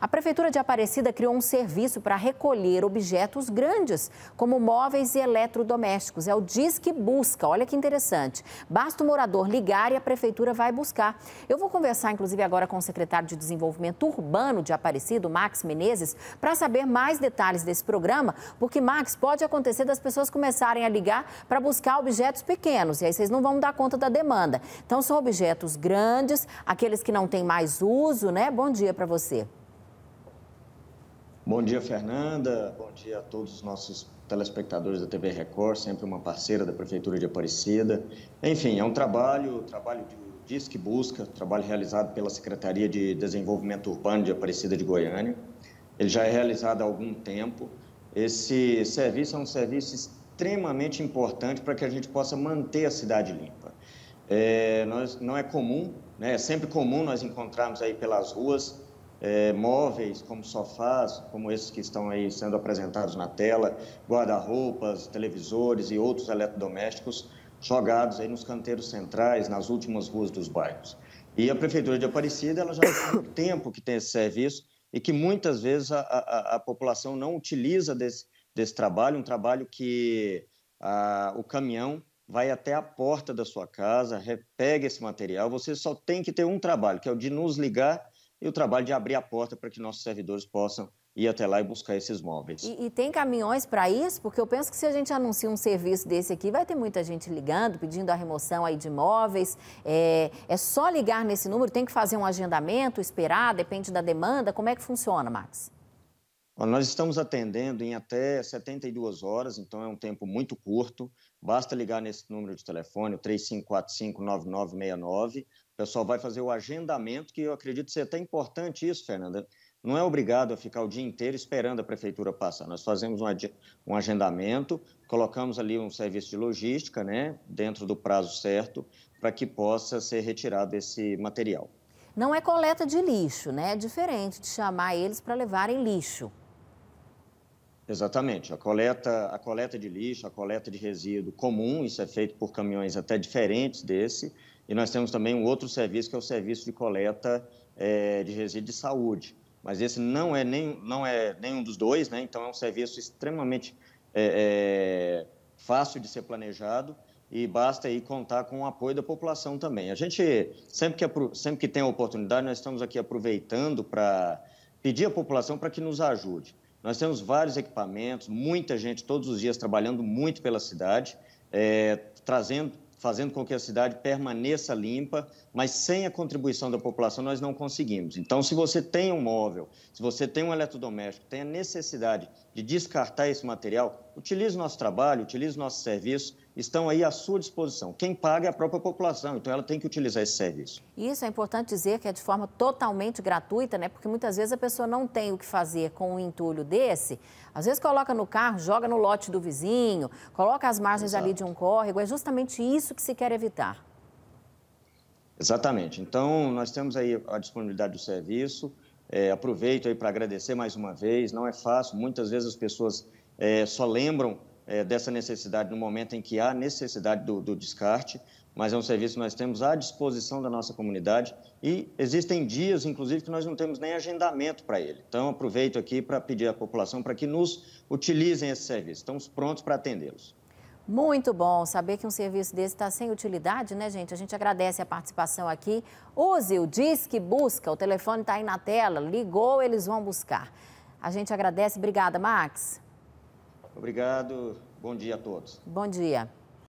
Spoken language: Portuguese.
A Prefeitura de Aparecida criou um serviço para recolher objetos grandes, como móveis e eletrodomésticos. É o Disque Busca. Olha que interessante. Basta o morador ligar e a Prefeitura vai buscar. Eu vou conversar, inclusive, agora com o secretário de Desenvolvimento Urbano de Aparecida, Max Menezes, para saber mais detalhes desse programa, porque, Max, pode acontecer das pessoas começarem a ligar para buscar objetos pequenos, e aí vocês não vão dar conta da demanda. Então, são objetos grandes, aqueles que não têm mais uso, né? Bom dia para você. Bom dia, Fernanda. Bom dia a todos os nossos telespectadores da TV Record, sempre uma parceira da Prefeitura de Aparecida. Enfim, é um trabalho, trabalho de Disque Busca, trabalho realizado pela Secretaria de Desenvolvimento Urbano de Aparecida de Goiânia. Ele já é realizado há algum tempo. Esse serviço é um serviço extremamente importante para que a gente possa manter a cidade limpa. É, nós, não é comum, né? é sempre comum nós encontrarmos aí pelas ruas é, móveis, como sofás, como esses que estão aí sendo apresentados na tela, guarda-roupas, televisores e outros eletrodomésticos jogados aí nos canteiros centrais, nas últimas ruas dos bairros. E a Prefeitura de Aparecida ela já tem tempo que tem esse serviço e que muitas vezes a, a, a população não utiliza desse, desse trabalho, um trabalho que a, o caminhão vai até a porta da sua casa, pega esse material, você só tem que ter um trabalho, que é o de nos ligar e o trabalho de abrir a porta para que nossos servidores possam ir até lá e buscar esses móveis. E, e tem caminhões para isso? Porque eu penso que se a gente anuncia um serviço desse aqui, vai ter muita gente ligando, pedindo a remoção aí de móveis. É, é só ligar nesse número? Tem que fazer um agendamento, esperar? Depende da demanda? Como é que funciona, Max? Nós estamos atendendo em até 72 horas, então é um tempo muito curto. Basta ligar nesse número de telefone, 3545-9969, pessoal vai fazer o agendamento, que eu acredito ser até importante isso, Fernanda. Não é obrigado a ficar o dia inteiro esperando a prefeitura passar. Nós fazemos um agendamento, colocamos ali um serviço de logística, né, dentro do prazo certo, para que possa ser retirado esse material. Não é coleta de lixo, né? É diferente de chamar eles para levarem lixo. Exatamente. A coleta, a coleta de lixo, a coleta de resíduo comum, isso é feito por caminhões até diferentes desse, e nós temos também um outro serviço, que é o serviço de coleta é, de resíduos de saúde. Mas esse não é, nem, não é nenhum dos dois, né? então é um serviço extremamente é, é, fácil de ser planejado e basta aí contar com o apoio da população também. A gente, sempre que, sempre que tem a oportunidade, nós estamos aqui aproveitando para pedir à população para que nos ajude. Nós temos vários equipamentos, muita gente todos os dias trabalhando muito pela cidade, é, trazendo fazendo com que a cidade permaneça limpa, mas sem a contribuição da população nós não conseguimos. Então, se você tem um móvel, se você tem um eletrodoméstico, tem a necessidade de descartar esse material, utilize o nosso trabalho, utilize o nosso serviço, estão aí à sua disposição. Quem paga é a própria população, então ela tem que utilizar esse serviço. Isso é importante dizer que é de forma totalmente gratuita, né? Porque muitas vezes a pessoa não tem o que fazer com um entulho desse. Às vezes coloca no carro, joga no lote do vizinho, coloca as margens Exato. ali de um córrego. É justamente isso que se quer evitar. Exatamente. Então, nós temos aí a disponibilidade do serviço. É, aproveito aí para agradecer mais uma vez. Não é fácil, muitas vezes as pessoas é, só lembram é, dessa necessidade no momento em que há necessidade do, do descarte, mas é um serviço que nós temos à disposição da nossa comunidade e existem dias, inclusive, que nós não temos nem agendamento para ele. Então, aproveito aqui para pedir à população para que nos utilizem esse serviço. Estamos prontos para atendê-los. Muito bom saber que um serviço desse está sem utilidade, né, gente? A gente agradece a participação aqui. Use o disque, Busca, o telefone está aí na tela, ligou, eles vão buscar. A gente agradece. Obrigada, Max. Obrigado. Bom dia a todos. Bom dia.